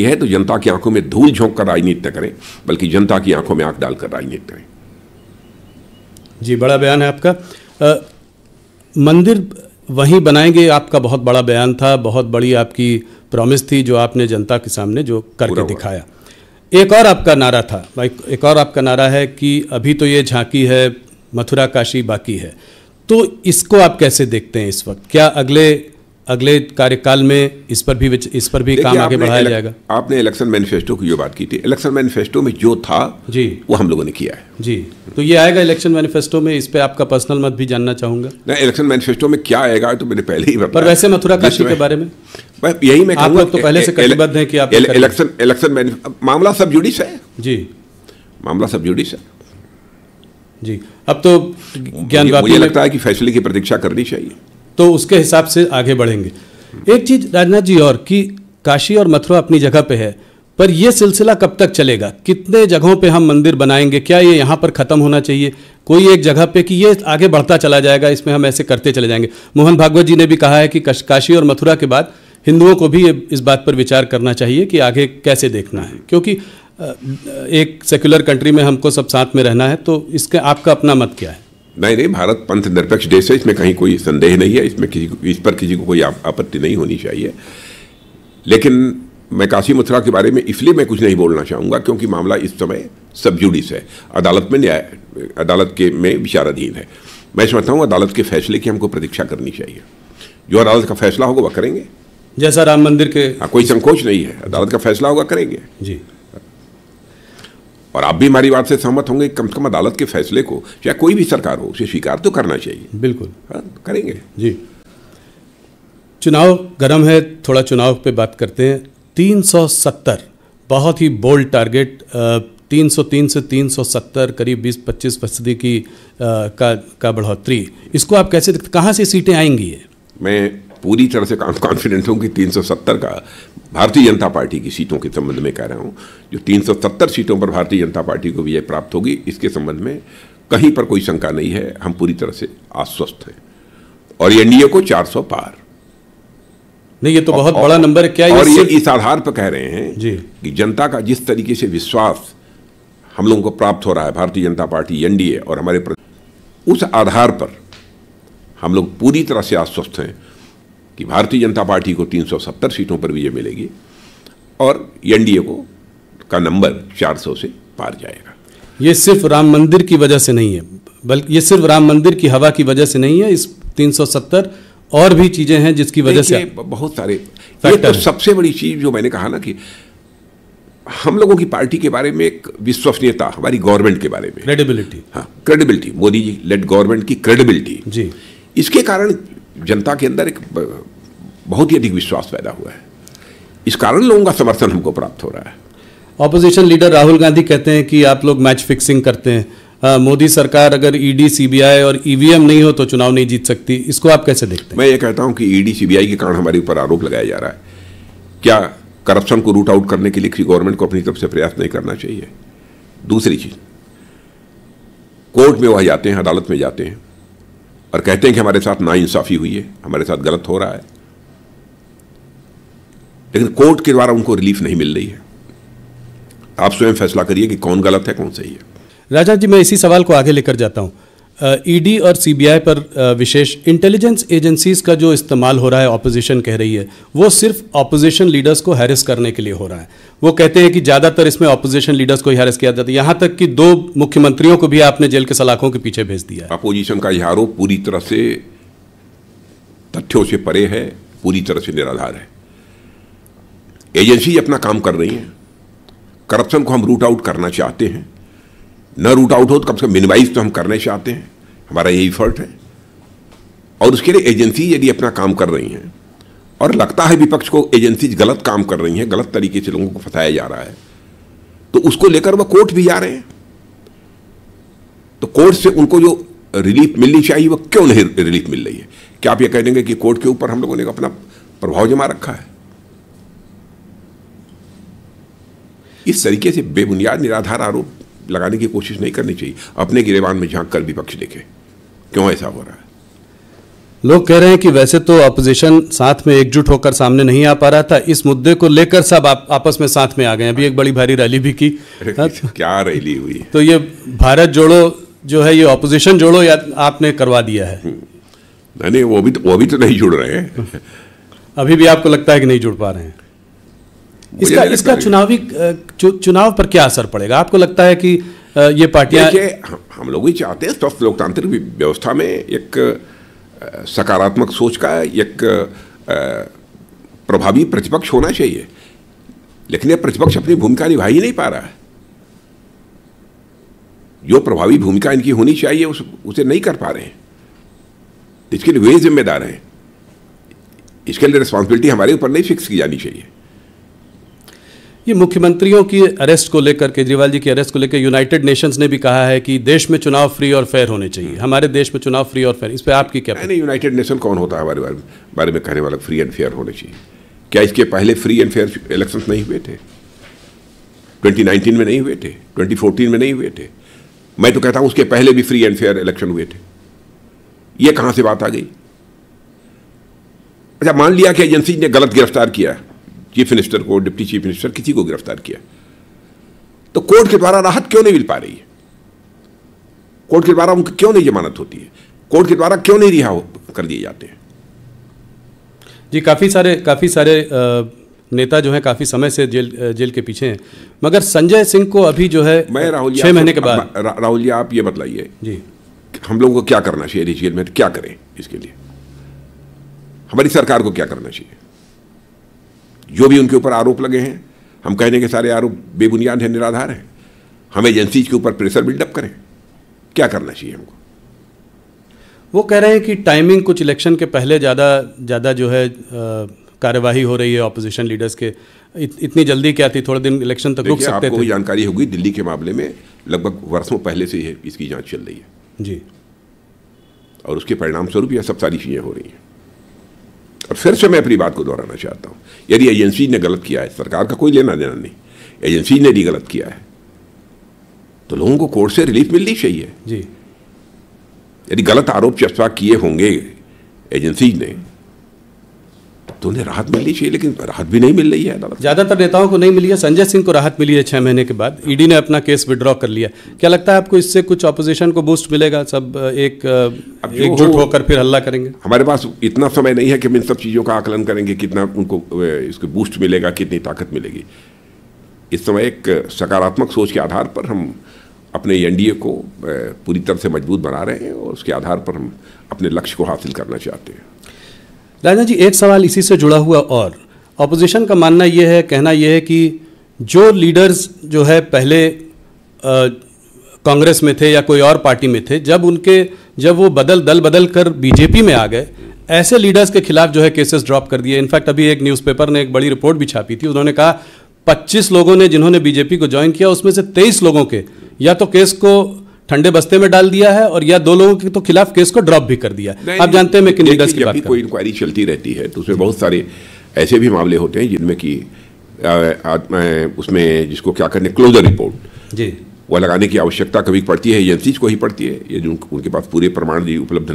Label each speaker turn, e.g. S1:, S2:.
S1: यह तो जनता की आंखों में धूल झोंक कर राजनीति न करें बल्कि जनता की आंखों में आंख डालकर राजनीति करें
S2: जी बड़ा बयान है आपका आ, मंदिर वहीं बनाएंगे आपका बहुत बड़ा बयान था बहुत बड़ी आपकी प्रॉमिस थी जो आपने जनता के सामने जो करके दिखाया एक और आपका नारा था एक और आपका नारा है कि अभी तो ये झांकी है मथुरा काशी बाकी है तो इसको आप कैसे देखते हैं इस वक्त क्या अगले अगले कार्यकाल में इस पर भी इस पर भी काम आगे बढ़ाया जाएगा
S1: आपने इलेक्शन मैनिफेस्टो की जो बात की थी इलेक्शन मैनिफेस्टो में जो था जी वो हम लोगों ने किया है
S2: जी तो ये आएगा इलेक्शन मैनिफेस्टो में इस पर आपका पर्सनल मत भी जानना चाहूंगा
S1: नहीं इलेक्शन मैनिफेस्टो में क्या आएगा तो मैंने पहले ही पर वैसे मथुरा काशी के बारे में यही मैं आप लोग तो पहले से कटिबद्ध हैं कि आप इलेक्शन इलेक्शन मामला सब जुडिस है जी मामला सब जुडिस है
S2: जी अब तो ज्ञान मुझे लगता है कि फैसले की प्रतीक्षा करनी चाहिए तो उसके हिसाब से आगे बढ़ेंगे एक चीज़ राजनाथ जी और कि काशी और मथुरा अपनी जगह पे है पर यह सिलसिला कब तक चलेगा कितने जगहों पे हम मंदिर बनाएंगे क्या ये यहाँ पर ख़त्म होना चाहिए कोई एक जगह पे कि ये आगे बढ़ता चला जाएगा इसमें हम ऐसे करते चले जाएंगे मोहन भागवत जी ने भी कहा है कि काशी और मथुरा के बाद हिंदुओं को भी इस बात पर विचार करना चाहिए कि आगे कैसे देखना है क्योंकि एक सेक्युलर कंट्री में हमको सब साथ में रहना है तो इसका आपका अपना मत क्या है
S1: नहीं नहीं भारत पंथ निरपेक्ष देश है इसमें कहीं कोई संदेह नहीं है इसमें किसी को इस पर किसी को कोई आपत्ति नहीं होनी चाहिए लेकिन मैं काशी मथुरा के बारे में इसलिए मैं कुछ नहीं बोलना चाहूँगा क्योंकि मामला इस समय सबजुडिस है अदालत में न्याय अदालत के में विचाराधीन है मैं समझता हूँ अदालत के फैसले की हमको प्रतीक्षा करनी चाहिए जो अदालत का फैसला होगा वह करेंगे
S2: जैसा राम मंदिर के
S1: हाँ कोई संकोच नहीं है अदालत का फैसला होगा करेंगे जी और आप भी हमारी बात से सहमत होंगे कम से कम अदालत
S2: के फैसले को चाहे कोई भी सरकार हो उसे स्वीकार तो करना चाहिए बिल्कुल हाँ करेंगे जी चुनाव गर्म है थोड़ा चुनाव पे बात करते हैं 370 बहुत ही बोल्ड टारगेट 303 से 370 करीब 20-25 फीसदी की आ, का का बढ़ोतरी इसको आप कैसे कहाँ से सीटें आएंगी ये
S1: मैं पूरी तरह से कॉन्फिडेंट हूँ कि 370 का भारतीय जनता पार्टी की सीटों के संबंध में कह रहा हूँ जो 370 सीटों पर भारतीय जनता पार्टी को विजय प्राप्त होगी इसके संबंध में कहीं पर कोई शंका नहीं है हम पूरी तरह से आश्वस्त हैं और एनडीए को 400 पार नहीं ये तो बहुत और, बड़ा नंबर है क्या और ये इस आधार पर कह रहे हैं जी कि जनता का जिस तरीके से विश्वास हम लोगों को प्राप्त हो रहा है भारतीय जनता पार्टी एनडीए और हमारे उस आधार पर हम लोग पूरी तरह से आश्वस्त हैं कि भारतीय जनता पार्टी को 370 सीटों पर विजय मिलेगी और एनडीए को का नंबर 400 से पार जाएगा
S2: ये सिर्फ राम मंदिर की वजह से नहीं है बल्कि ये सिर्फ राम मंदिर की हवा की वजह से नहीं है इस 370 और भी चीज़ें हैं जिसकी वजह से बहुत सारे ये तो सबसे बड़ी चीज़ जो मैंने कहा ना कि
S1: हम लोगों की पार्टी के बारे में एक विश्वसनीयता हमारी गवर्नमेंट के बारे में क्रेडिबिलिटी हाँ credibility Modi ji let government की क्रेडिबिलिटी जी इसके कारण जनता के अंदर एक बहुत ही अधिक विश्वास पैदा हुआ है इस कारण लोगों का समर्थन हमको प्राप्त हो रहा है
S2: ऑपोजिशन लीडर राहुल गांधी कहते हैं कि आप लोग मैच फिक्सिंग करते हैं मोदी सरकार अगर ईडी e सीबीआई और ईवीएम e नहीं हो तो चुनाव नहीं जीत सकती इसको आप कैसे देखते हैं मैं ये
S1: कहता हूं कि ईडी e सीबीआई के कारण हमारे ऊपर आरोप लगाया जा रहा है क्या करप्शन को रूट आउट करने के लिए किसी गवर्नमेंट को अपनी तरफ से प्रयास नहीं करना चाहिए दूसरी चीज कोर्ट में वह जाते हैं अदालत में जाते हैं और कहते हैं कि हमारे साथ नाइंसाफ़ी हुई है हमारे साथ गलत हो रहा है लेकिन कोर्ट के द्वारा उनको रिलीफ नहीं मिल रही है आप स्वयं फैसला करिए कि कौन गलत है कौन सही है
S2: राजा जी मैं इसी सवाल को आगे लेकर जाता हूं ईडी e और सीबीआई पर विशेष इंटेलिजेंस एजेंसीज का जो इस्तेमाल हो रहा है ऑपोजिशन कह रही है वो सिर्फ ऑपोजिशन लीडर्स को हैरस करने के लिए हो रहा है वो कहते हैं कि ज़्यादातर इसमें ऑपोजिशन लीडर्स को ही हैरेस किया जाता है यहाँ तक कि दो मुख्यमंत्रियों को भी आपने जेल के सलाखों के पीछे भेज दिया अपोजिशन का यह आरोप पूरी तरह से
S1: तथ्यों से परे है पूरी तरह से निराधार है एजेंसी अपना काम कर रही है करप्शन को हम रूट आउट करना चाहते हैं न रूट आउट हो तो कम से कम मिनिमाइज तो हम करने चाहते हैं हमारा यही फॉल्ट है और उसके लिए एजेंसी यदि अपना काम कर रही हैं और लगता है विपक्ष को एजेंसी गलत काम कर रही हैं गलत तरीके से लोगों को फंसाया जा रहा है तो उसको लेकर वह कोर्ट भी जा रहे हैं तो कोर्ट से उनको जो रिलीफ मिलनी चाहिए वह क्यों नहीं रिलीफ मिल रही है क्या आप यह कह देंगे कि कोर्ट के ऊपर हम लोगों ने अपना प्रभाव जमा रखा है इस तरीके से बेबुनियाद निराधार आरोप लगाने की कोशिश नहीं करनी चाहिए अपने गिरेबान में झांक कर विपक्ष देखे क्यों ऐसा हो रहा है
S2: लोग कह रहे हैं कि वैसे तो अपोजिशन साथ में एकजुट होकर सामने नहीं आ पा रहा था इस मुद्दे को लेकर सब आप, आपस में साथ में आ गए अभी एक बड़ी भारी रैली भी की हाँ। क्या रैली हुई तो ये भारत जोड़ो जो है ये अपोजिशन जोड़ो या आपने करवा दिया है हम्म।
S1: नहीं वो भी तो, वो भी तो नहीं जुड़
S2: रहे हैं अभी भी आपको लगता है कि नहीं जुड़ पा रहे हैं इसका इसका चुनावी चुनाव पर क्या असर पड़ेगा आपको लगता है कि ये पार्टियां
S1: हम, हम लोग ही चाहते हैं स्वस्थ लोकतांत्रिक व्यवस्था में एक सकारात्मक सोच का एक प्रभावी प्रतिपक्ष होना चाहिए लेकिन यह प्रतिपक्ष अपनी भूमिका निभा ही नहीं पा रहा है जो प्रभावी भूमिका इनकी होनी चाहिए उस, उसे नहीं कर पा रहे हैं इसके लिए वे जिम्मेदार हैं इसके लिए रिस्पॉन्सिबिलिटी हमारे ऊपर नहीं फिक्स की जानी चाहिए
S2: ये मुख्यमंत्रियों की अरेस्ट को लेकर केजरीवाल जी की अरेस्ट को लेकर यूनाइटेड नेशंस ने भी कहा है कि देश में चुनाव फ्री और फेयर होने चाहिए हम्म। हमारे देश में चुनाव फ्री और फेयर इस पर आपकी क्या
S1: नहीं यूनाइटेड नेशन कौन होता है हमारे बारे में बारे में कहने वाला फ्री एंड फेयर होने चाहिए क्या इसके पहले फ्री एंड फेयर इलेक्शन नहीं हुए थे ट्वेंटी में नहीं हुए थे ट्वेंटी में नहीं हुए थे मैं तो कहता हूँ उसके पहले भी फ्री एंड फेयर इलेक्शन हुए थे ये कहाँ से बात आ गई अच्छा मान लिया कि एजेंसी ने गलत गिरफ्तार किया है चीफ मिनिस्टर को डिप्टी चीफ मिनिस्टर किसी को गिरफ्तार किया तो कोर्ट के द्वारा राहत क्यों नहीं मिल पा रही है कोर्ट के द्वारा उनकी क्यों नहीं जमानत होती है कोर्ट के द्वारा क्यों नहीं रिहा कर दिए जाते हैं
S2: जी काफ़ी सारे काफ़ी सारे नेता जो है काफ़ी समय से जेल जेल के पीछे हैं मगर संजय सिंह को अभी जो है मैं राहुल छह महीने के बाद
S1: राहुल जी आप ये बतलाइए जी हम लोगों को क्या करना चाहिए जेल में क्या करें इसके लिए हमारी सरकार को क्या करना चाहिए जो भी उनके ऊपर आरोप लगे हैं हम कहने के सारे आरोप बेबुनियाद हैं निराधार हैं हम एजेंसी के ऊपर प्रेशर बिल्डअप करें क्या करना चाहिए हमको
S2: वो कह रहे हैं कि टाइमिंग कुछ इलेक्शन के पहले ज़्यादा ज़्यादा जो है कार्यवाही हो रही है ऑपोजिशन लीडर्स के इत, इतनी जल्दी क्या थी थोड़े दिन इलेक्शन तक रुक सकते आपको थे
S1: जानकारी होगी दिल्ली के मामले में लगभग वर्षों पहले से ही इसकी जांच चल रही है जी और उसके परिणाम स्वरूप यह सब सारी चीज़ें हो रही हैं और फिर से मैं अपनी बात को दोहराना चाहता हूँ यदि एजेंसी ने गलत किया है सरकार का कोई लेना देना नहीं एजेंसी ने भी गलत किया है तो लोगों को कोर्ट से रिलीफ मिलनी चाहिए जी यदि गलत आरोप चस्पा किए होंगे एजेंसी ने तो उन्हें राहत मिलनी चाहिए लेकिन राहत भी नहीं मिल रही है
S2: ज़्यादातर नेताओं को नहीं मिली है संजय सिंह को राहत मिली है छह महीने के बाद ईडी ने अपना केस विड्रॉ कर लिया क्या लगता है आपको इससे कुछ अपोजिशन को बूस्ट मिलेगा सब एक एकजुट होकर फिर हल्ला करेंगे
S1: हमारे पास इतना समय नहीं है कि हम इन सब चीज़ों का आकलन करेंगे कितना उनको इसको बूस्ट मिलेगा कितनी ताकत मिलेगी इस समय एक सकारात्मक सोच के आधार पर हम अपने एनडीए को पूरी तरह से मजबूत बना रहे हैं और उसके आधार पर हम अपने लक्ष्य को हासिल करना चाहते हैं
S2: राजना जी एक सवाल इसी से जुड़ा हुआ और अपोजिशन का मानना यह है कहना यह है कि जो लीडर्स जो है पहले कांग्रेस में थे या कोई और पार्टी में थे जब उनके जब वो बदल दल बदल कर बीजेपी में आ गए ऐसे लीडर्स के खिलाफ जो है केसेस ड्रॉप कर दिए इनफैक्ट अभी एक न्यूज़पेपर ने एक बड़ी रिपोर्ट भी छापी थी उन्होंने कहा 25 लोगों ने जिन्होंने बीजेपी को ज्वाइन किया उसमें से 23 लोगों के या तो केस को ठंडे बस्ते में डाल दिया है और या दो लोगों के तो खिलाफ केस को ड्रॉप भी कर दिया आप जानते हैं मैं की बात कोई इंक्वायरी
S1: चलती रहती है तो उसमें बहुत सारे ऐसे भी मामले होते हैं जिनमें कि उसमें जिसको क्या करने क्लोजर रिपोर्ट जी वह लगाने की आवश्यकता कभी पड़ती है एजेंसीज को ही पड़ती है ये जो उनके पास पूरे प्रमाण उपलब्ध नहीं